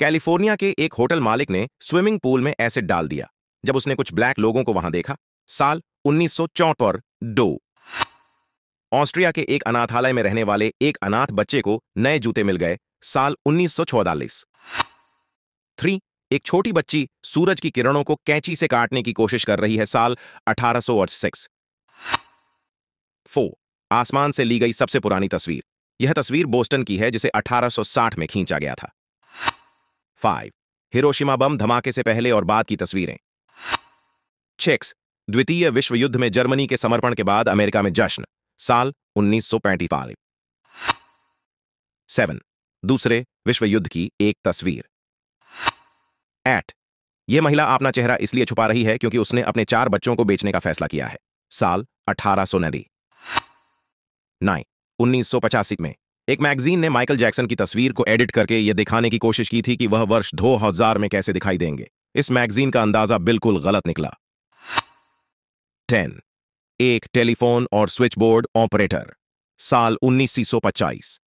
California के एक hotel मालिक ने स्विमिंग पूल में एसिड डाल दिया जब उसने कुछ ब्लैक लोगों को वहां देखा साल उन्नीस पर डो ऑस्ट्रिया के एक अनाथालय में रहने वाले एक अनाथ बच्चे को नए जूते मिल गए साल उन्नीस थ्री एक छोटी बच्ची सूरज की किरणों को कैंची से काटने की कोशिश कर रही है साल सिक्स फोर आसमान से ली गई सबसे पुरानी तस्वीर यह तस्वीर बोस्टन की है जिसे 1860 में खींचा गया था फाइव हिरोशिमा बम धमाके से पहले और बाद की तस्वीरें छिक्स द्वितीय विश्व युद्ध में जर्मनी के समर्पण के बाद अमेरिका में जश्न साल उन्नीस सौ सेवन दूसरे विश्व युद्ध की एक तस्वीर एट यह महिला अपना चेहरा इसलिए छुपा रही है क्योंकि उसने अपने चार बच्चों को बेचने का फैसला किया है साल अठारह सौ नदी नाइन उन्नीस में एक मैगजीन ने माइकल जैक्सन की तस्वीर को एडिट करके यह दिखाने की कोशिश की थी कि वह वर्ष दो हजार में कैसे दिखाई देंगे इस मैगजीन का अंदाजा बिल्कुल गलत निकला टेन एक टेलीफोन और स्विच बोर्ड ऑपरेटर साल उन्नीस